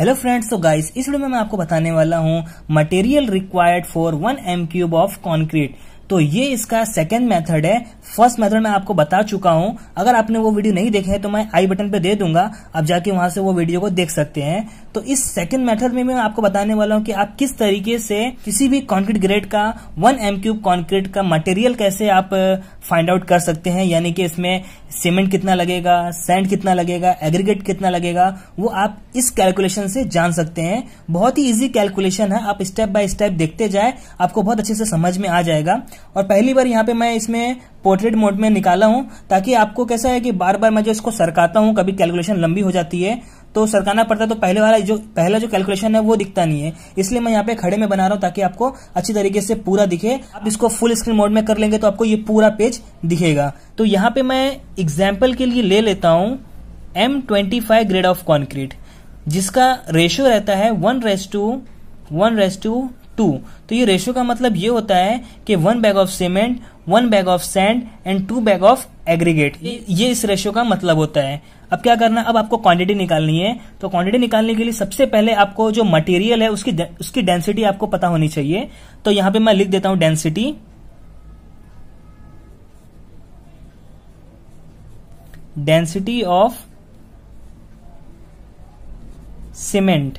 hello friends तो guys इस video में मैं आपको बताने वाला हूँ material required for one m cube of concrete तो ये इसका सेकेंड मेथड है फर्स्ट मेथड मैं आपको बता चुका हूं अगर आपने वो वीडियो नहीं देखे है तो मैं आई बटन पे दे दूंगा आप जाके वहां से वो वीडियो को देख सकते हैं तो इस सेकेंड मेथड में मैं आपको बताने वाला हूं कि आप किस तरीके से किसी भी कॉन्क्रीट ग्रेड का वन एम क्यूब कॉन्क्रीट का मटेरियल कैसे आप फाइंड आउट कर सकते हैं यानी कि इसमें सीमेंट कितना लगेगा सैंड कितना लगेगा एग्रीगेट कितना लगेगा वो आप इस कैलकुलेशन से जान सकते हैं बहुत ही इजी कैलकुलेशन है आप स्टेप बाय स्टेप देखते जाए आपको बहुत अच्छे से समझ में आ जाएगा और पहली बार यहाँ पे मैं इसमें पोर्ट्रेट मोड में निकाला हूँ ताकि आपको कैसा है कि बार बार मैं जो इसको सरकाता हूँ कभी कैलकुलेशन लंबी हो जाती है तो सरकाना पड़ता है तो पहले वाला जो पहला जो कैलकुलेशन है वो दिखता नहीं है इसलिए मैं यहाँ पे खड़े में बना रहा हूँ ताकि आपको अच्छी तरीके से पूरा दिखे आप इसको फुल स्क्रीन मोड में कर लेंगे तो आपको ये पूरा पेज दिखेगा तो यहाँ पे मैं एग्जाम्पल के लिए ले लेता हूँ M twenty five grade of concrete जिसका रेशियो रहता है one raise to one raise to to तो ये रेशियो का मतलब ये होता है कि one bag of cement one bag of sand and to bag of aggregate ये इस रेशियो का मतलब होता है अब क्या करना अब आपको क्वांटिटी निकालनी है तो क्वांटिटी निकालने के लिए सबसे पहले आपको जो मटेरियल है उसकी उसकी डेंसिटी आपको पता होनी चाहिए तो यहां पे मैं लिख देता हूं डेंसिटी डेंसिटी ऑफ सीमेंट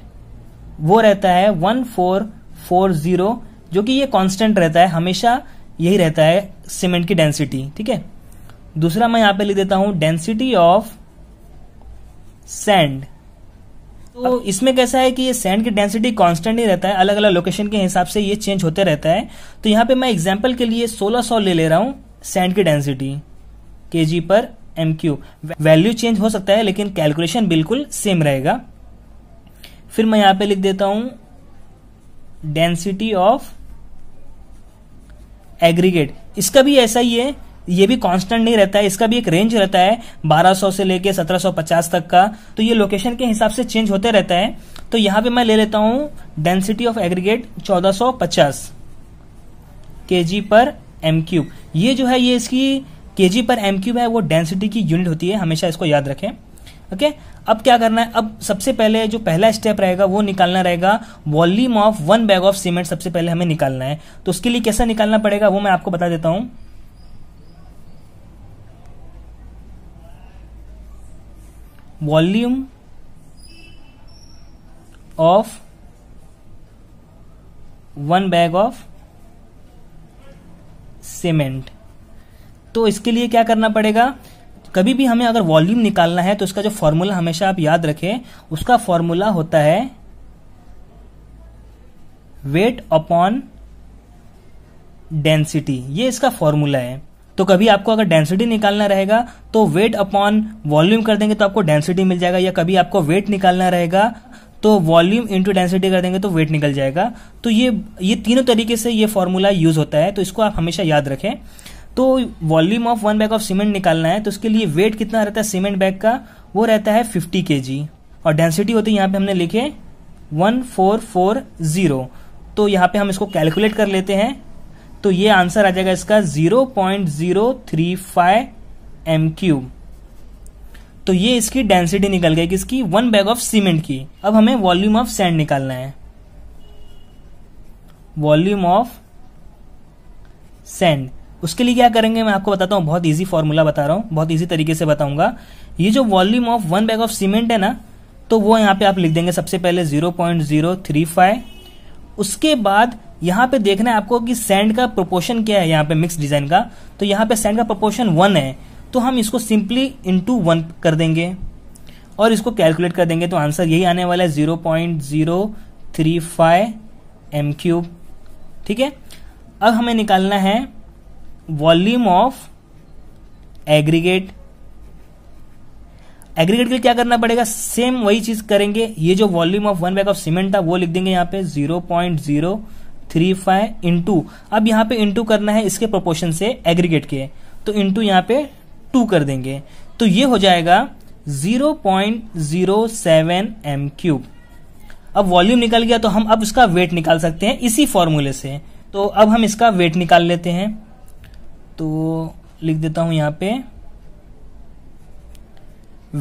वो रहता है वन फोर फोर जीरो जो कि ये कांस्टेंट रहता है हमेशा यही रहता है सीमेंट की डेंसिटी ठीक है दूसरा मैं यहां पे लिख देता हूं डेंसिटी ऑफ सैंड तो इसमें कैसा है कि ये सैंड की डेंसिटी कांस्टेंट ही रहता है अलग अलग लोकेशन के हिसाब से ये चेंज होते रहता है तो यहां पे मैं एग्जाम्पल के लिए 1600 ले ले रहा हूं सैंड की डेंसिटी के जी पर एम क्यू वैल्यू चेंज हो सकता है लेकिन कैलकुलेशन बिल्कुल सेम रहेगा फिर मैं यहां पे लिख देता हूं डेंसिटी ऑफ एग्रीगेट इसका भी ऐसा ही है ये भी कांस्टेंट नहीं रहता है इसका भी एक रेंज रहता है 1200 से लेके 1750 तक का तो ये लोकेशन के हिसाब से चेंज होते रहता है तो यहां पे मैं ले लेता हूं density of aggregate 1450 KG per m cube ये जो है ये इसकी केजी पर एम क्यूब है वो डेंसिटी की यूनिट होती है हमेशा इसको याद रखें ओके अब क्या करना है अब सबसे पहले जो पहला स्टेप रहेगा वो निकालना रहेगा volume of one bag of cement सबसे पहले हमें निकालना है तो उसके लिए कैसा निकालना पड़ेगा वो मैं आपको बता देता हूं volume of one bag of cement तो इसके लिए क्या करना पड़ेगा कभी भी हमें अगर वॉल्यूम निकालना है तो इसका जो फॉर्मूला हमेशा आप याद रखें उसका फॉर्मूला होता है वेट अपॉन डेंसिटी ये इसका फॉर्मूला है तो कभी आपको अगर डेंसिटी निकालना रहेगा तो वेट अपॉन वॉल्यूम कर देंगे तो आपको डेंसिटी मिल जाएगा या कभी आपको वेट निकालना रहेगा तो वॉल्यूम इंटू डेंसिटी कर देंगे तो वेट निकल जाएगा तो ये ये तीनों तरीके से ये फॉर्मूला यूज होता है तो इसको आप हमेशा याद रखें तो volume of one bag of cement निकालना है तो उसके लिए वेट कितना रहता है सीमेंट बैग का वो रहता है फिफ्टी के और डेंसिटी होती है यहाँ पे हमने लिखे वन फोर फोर जीरो तो यहाँ पे हम इसको कैलकुलेट कर लेते हैं तो ये आंसर आ जाएगा इसका zero point zero three five m cube तो ये इसकी डेंसिटी निकल गई किसकी वन बैग ऑफ सीमेंट की अब हमें वॉल्यूम ऑफ सैंड निकालना है वॉल्यूम ऑफ सैंड उसके लिए क्या करेंगे मैं आपको बताता हूँ बहुत ईजी फॉर्मूला बता रहा हूँ बहुत ईजी तरीके से बताऊंगा ये जो volume of one bag of cement है ना तो वो यहाँ पे आप लिख देंगे सबसे पहले zero point zero three five उसके बाद यहाँ पे देखना है आपको कि सैंड का प्रोपोर्शन क्या है यहाँ पे मिक्स डिजाइन का तो यहाँ पे सैंड का प्रोपोर्शन वन है तो हम इसको सिंपली टू वन कर देंगे और इसको कैलकुलेट कर देंगे तो आंसर यही आने वाला है zero point zero three five m cube ठीक है अब हमें निकालना है वॉल्यूम ऑफ एग्रीगेट एग्रीगेट के लिए क्या करना पड़ेगा सेम वही चीज करेंगे ये जो volume of one bag of cement था वो लिख देंगे यहां पे zero point zero three five into अब यहां पे इंटू करना है इसके प्रोपोर्शन से एग्रीगेट के तो इंटू यहां पे टू कर देंगे तो ये हो जाएगा zero point zero seven m cube अब वॉल्यूम निकल गया तो हम अब इसका वेट निकाल सकते हैं इसी फॉर्मूले से तो अब हम इसका वेट निकाल लेते हैं तो लिख देता हूं यहां पे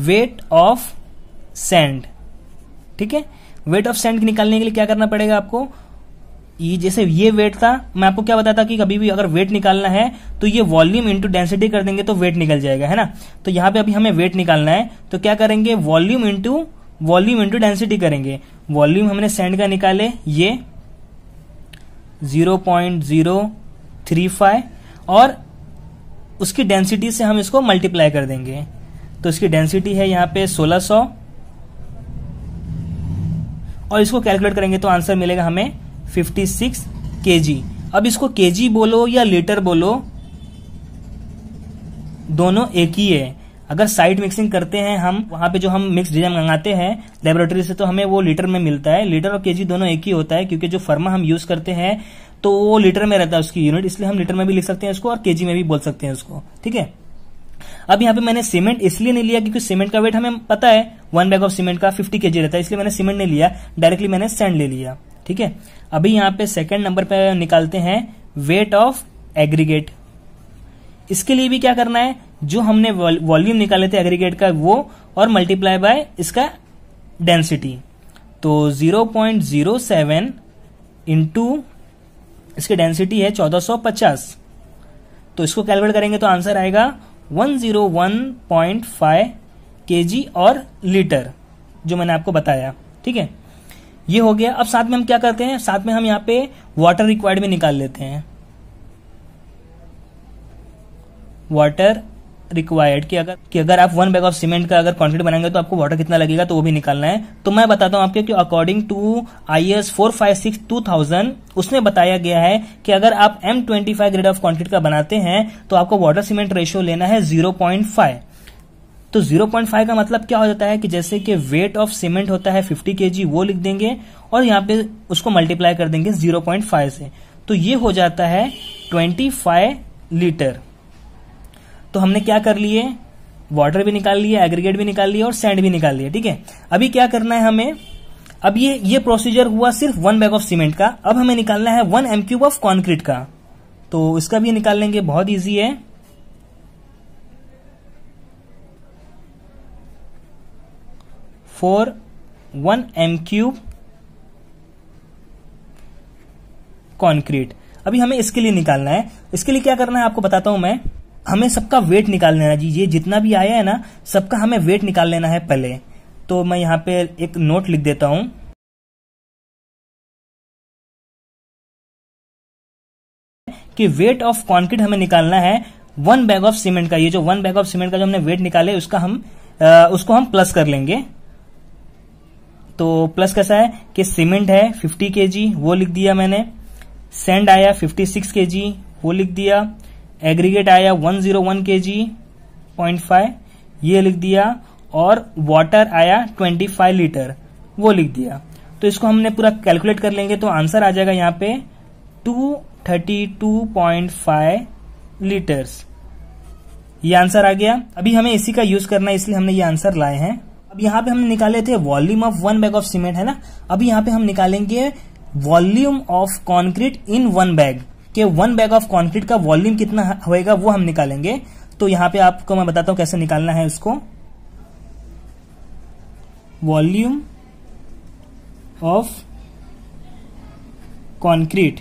वेट ऑफ सैंड ठीक है वेट ऑफ सैंड निकालने के लिए क्या करना पड़ेगा आपको ये जैसे ये वेट था मैं आपको क्या बताता कि कभी भी अगर वेट निकालना है तो ये वॉल्यूम इनटू डेंसिटी कर देंगे तो वेट निकल जाएगा है ना तो यहां पे अभी हमें वेट निकालना है तो क्या करेंगे volume into volume into density करेंगे वॉल्यूम हमने सेंड का निकाले ये जीरो और उसकी डेंसिटी से हम इसको मल्टीप्लाई कर देंगे तो इसकी डेंसिटी है यहाँ पे 1600 और इसको कैलकुलेट करेंगे तो आंसर मिलेगा हमें 56 सिक्स अब इसको केजी बोलो या लीटर बोलो दोनों एक ही है अगर साइड मिक्सिंग करते हैं हम वहाँ पे जो हम मिक्स डिजाइन मंगाते हैं लेबोरेटरी से तो हमें वो लीटर में मिलता है लीटर और केजी दोनों एक ही होता है क्योंकि जो फर्मा हम यूज करते हैं तो वो लीटर में रहता है उसकी यूनिट इसलिए हम लीटर में भी लिख सकते हैं उसको और केजी में भी बोल सकते हैं उसको ठीक है अब यहाँ पे मैंने सीमेंट इसलिए नहीं लिया क्योंकि सीमेंट का वेट हमें पता है वन बैग ऑफ सीमेंट का फिफ्टी के रहता है इसलिए मैंने सीमेंट नहीं लिया डायरेक्टली मैंने सेंड ले लिया ठीक है अभी यहाँ पे सेकेंड नंबर पे निकालते हैं वेट ऑफ एग्रीगेट इसके लिए भी क्या करना है जो हमने वॉल्यूम निकाले थे एग्रीगेट का वो और मल्टीप्लाई बाय इसका डेंसिटी तो 0.07 पॉइंट इंटू इसकी डेंसिटी है 1450 तो इसको कैलकुलेट करेंगे तो आंसर आएगा 101.5 जी और लीटर जो मैंने आपको बताया ठीक है ये हो गया अब साथ में हम क्या करते हैं साथ में हम यहाँ पे वाटर रिक्वायर्ड भी निकाल लेते हैं वाटर रिक्वायर्ड कि अगर कि अगर आप वन बैग ऑफ सीमेंट का अगर क्वांटिटी बनाएंगे तो आपको वाटर कितना लगेगा तो वो भी निकालना है तो मैं बताता हूं आपके कि according to I S four five six two thousand उसमें बताया गया है कि अगर आप M twenty five grade of quantity का बनाते हैं तो आपको वाटर सीमेंट रेशियो लेना है जीरो पॉइंट फाइव तो जीरो पॉइंट फाइव का मतलब क्या हो जाता है कि जैसे कि वेट ऑफ सीमेंट होता है फिफ्टी के जी वो लिख देंगे और यहाँ पे उसको मल्टीप्लाई कर देंगे जीरो पॉइंट फाइव से तो ये हो जाता है ट्वेंटी फाइव लीटर तो हमने क्या कर लिए वाटर भी निकाल लिया एग्रीगेट भी निकाल लिया और सैंड भी निकाल लिया ठीक है अभी क्या करना है हमें अब ये ये प्रोसीजर हुआ सिर्फ वन बैग ऑफ सीमेंट का अब हमें निकालना है one m cube of concrete का तो इसका भी निकाल लेंगे बहुत ईजी है for one m cube concrete अभी हमें इसके लिए निकालना है इसके लिए क्या करना है आपको बताता हूं मैं हमें सबका वेट निकाल लेना जी ये जितना भी आया है ना सबका हमें वेट निकाल लेना है पहले तो मैं यहाँ पे एक नोट लिख देता हूँ कि वेट ऑफ कॉन्क्रीट हमें निकालना है वन बैग ऑफ सीमेंट का ये जो वन बैग ऑफ सीमेंट का जो हमने वेट निकाले उसका हम आ, उसको हम प्लस कर लेंगे तो प्लस कैसा है कि सीमेंट है 50 केजी वो लिख दिया मैंने सेंड आया 56 केजी वो लिख दिया एग्रीगेट आया 101 जीरो वन के जी पॉइंट फाइव ये लिख दिया और वाटर आया 25 लीटर वो लिख दिया तो इसको हमने पूरा कैलकुलेट कर लेंगे तो आंसर आ जाएगा यहाँ पे 232.5 लीटर्स ये आंसर आ गया अभी हमें इसी का यूज करना है इसलिए हमने ये आंसर लाए हैं अब यहाँ पे हमने निकाले थे volume of one bag of cement है ना अभी यहाँ पे हम निकालेंगे volume of concrete in one bag कि वन बैग ऑफ कॉन्क्रीट का वॉल्यूम कितना होएगा वो हम निकालेंगे तो यहां पे आपको मैं बताता हूं कैसे निकालना है उसको volume of concrete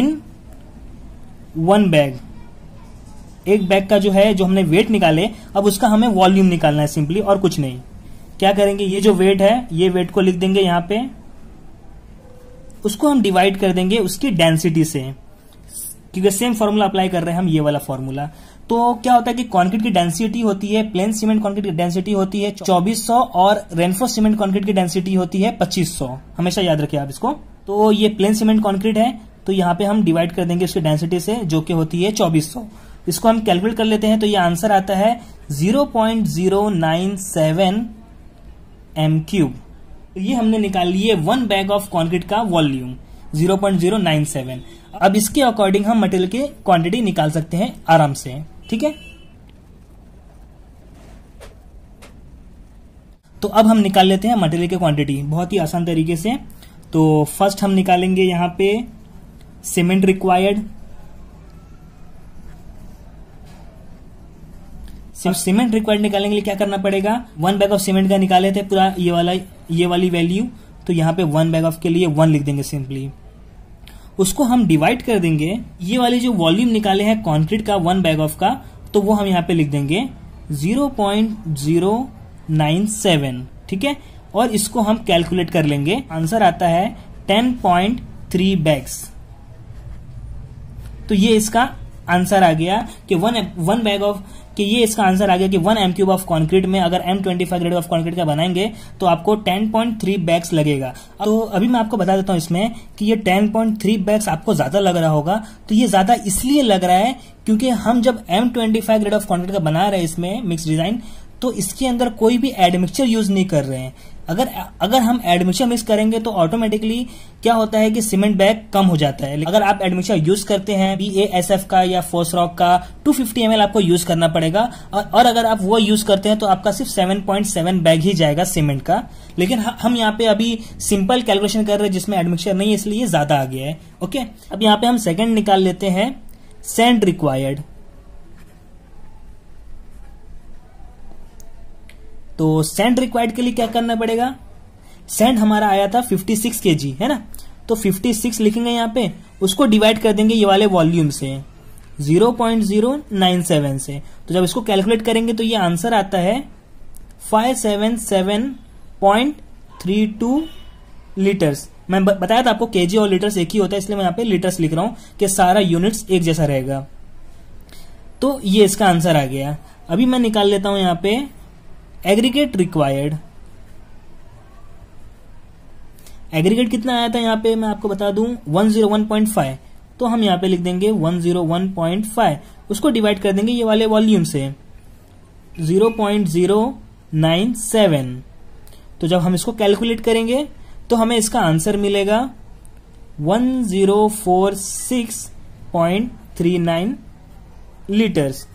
in one bag एक बैग का जो है जो हमने वेट निकाले अब उसका हमें वॉल्यूम निकालना है सिंपली और कुछ नहीं क्या करेंगे ये जो वेट है ये वेट को लिख देंगे यहां पे उसको हम डिवाइड कर देंगे उसकी डेंसिटी से क्योंकि सेम फॉर्मूला अप्लाई कर रहे हैं हम ये वाला फॉर्मूला तो क्या होता है कि कॉन्क्रीट की डेंसिटी होती है प्लेन सीमेंट कॉन्क्रीट की डेंसिटी होती है 2400 और रेनफो सीमेंट कॉन्क्रीट की डेंसिटी होती है 2500 हमेशा याद रखिए आप इसको तो ये प्लेन सीमेंट कॉन्क्रीट है तो यहाँ पे हम डिवाइड कर देंगे उसकी डेंसिटी से जो कि होती है चौबीस इसको हम कैलकुलेट कर लेते हैं तो ये आंसर आता है जीरो एम क्यूब ये हमने निकाल लिए वन बैग ऑफ कॉन्क्रीट का वॉल्यूम 0.097 अब इसके अकॉर्डिंग हम मटेरियल की क्वांटिटी निकाल सकते हैं आराम से ठीक है तो अब हम निकाल लेते हैं मटेरियल की क्वांटिटी बहुत ही आसान तरीके से तो फर्स्ट हम निकालेंगे यहाँ पे सीमेंट रिक्वायर्ड सीमेंट रिक्वायर्ड निकालने के लिए क्या करना पड़ेगा वन बैग ऑफ सीमेंट का निकाले थे पूरा ये वाला ये वाली वैल्यू तो यहाँ पे वन बैग ऑफ के लिए वन लिख देंगे सिंपली उसको हम डिवाइड कर देंगे ये वाले जो वॉल्यूम निकाले हैं कॉन्क्रीट का वन बैग ऑफ का तो वो हम यहाँ पे लिख देंगे zero point zero nine seven ठीक है और इसको हम कैलकुलेट कर लेंगे आंसर आता है टेन पॉइंट थ्री बैग्स तो ये इसका आंसर आ गया कि वन वन बैग ऑफ कि ये इसका आंसर आ गया कि one m cube of concrete में अगर M twenty five grade of concrete का बनाएंगे तो आपको टेन पॉइंट थ्री बैग्स लगेगा तो अभी मैं आपको बता देता हूँ इसमें कि ये टेन पॉइंट थ्री बैग्स आपको ज्यादा लग रहा होगा तो ये ज्यादा इसलिए लग रहा है क्योंकि हम जब M twenty five grade of concrete का बना रहे हैं इसमें मिक्स डिजाइन तो इसके अंदर कोई भी एडमिक्सचर यूज नहीं कर रहे हैं अगर अगर हम एडमिशन मिस करेंगे तो ऑटोमेटिकली क्या होता है कि सीमेंट बैग कम हो जाता है अगर आप एडमिशन यूज करते हैं बी ए एस एफ का या फोर्स रॉक का 250 फिफ्टी आपको यूज करना पड़ेगा और, और अगर आप वो यूज करते हैं तो आपका सिर्फ 7.7 बैग ही जाएगा सीमेंट का लेकिन हम यहाँ पे अभी सिंपल कैलकुलेशन कर रहे हैं जिसमें एडमिशन नहीं है इसलिए ज्यादा आ गया है ओके अब यहाँ पे हम सेकेंड निकाल लेते हैं सेंड रिक्वायर्ड तो सेंड रिक्वायर्ड के लिए क्या करना पड़ेगा सेंड हमारा आया था 56 जी है ना तो 56 लिखेंगे यहाँ पे उसको डिवाइड कर देंगे ये वाले वॉल्यूम से 0.097 से तो जब इसको कैलकुलेट करेंगे तो ये आंसर आता है 577.32 लीटर्स मैं बताया था आपको केजी और लीटर्स एक ही होता है इसलिए मैं यहाँ पे लीटर्स लिख रहा हूँ कि सारा यूनिट्स एक जैसा रहेगा तो ये इसका आंसर आ गया अभी मैं निकाल लेता हूँ यहाँ पे एग्रीगेट रिक्वायर्ड एग्रीगेट कितना आया था यहां पे मैं आपको बता दूं 101.5 तो हम यहां पे लिख देंगे 101.5 उसको डिवाइड कर देंगे ये वाले वॉल्यूम से 0.097 तो जब हम इसको कैलकुलेट करेंगे तो हमें इसका आंसर मिलेगा 1046.39 लीटर्स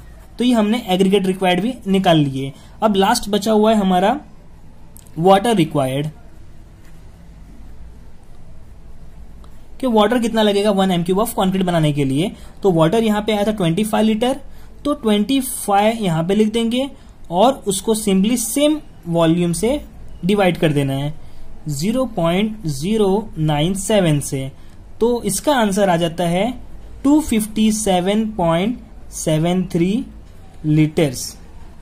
तो ये हमने एग्रीगेट रिक्वायर्ड भी निकाल लिए अब लास्ट बचा हुआ है हमारा वाटर रिक्वायर्ड कि वाटर कितना लगेगा one m cube of concrete बनाने के लिए तो वाटर यहां पे आया था ट्वेंटी फाइव लीटर तो ट्वेंटी फाइव यहां पे लिख देंगे और उसको सिंपली सेम वॉल्यूम से डिवाइड कर देना है zero point zero nine seven से तो इसका आंसर आ जाता है two fifty seven point seven three litres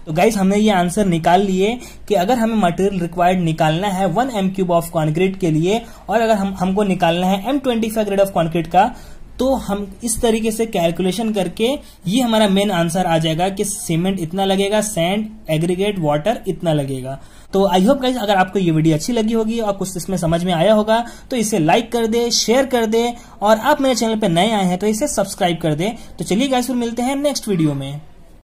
तो गाइज हमने ये आंसर निकाल लिए कि अगर हमें मटेरियल रिक्वायर्ड निकालना है one m cube of concrete के लिए और अगर हम हमको निकालना है M twenty five grade of concrete का तो हम इस तरीके से कैलकुलेशन करके ये हमारा मेन आंसर आ जाएगा कि सीमेंट इतना लगेगा सैंड एग्रीगेट वाटर इतना लगेगा तो आई होप गाइज अगर आपको ये वीडियो अच्छी लगी होगी और कुछ इसमें समझ में आया होगा तो इसे लाइक कर दे शेयर कर दे और आप मेरे चैनल पर नए आए हैं तो इसे सब्सक्राइब कर दे तो चलिए गाइज फिर मिलते हैं नेक्स्ट वीडियो में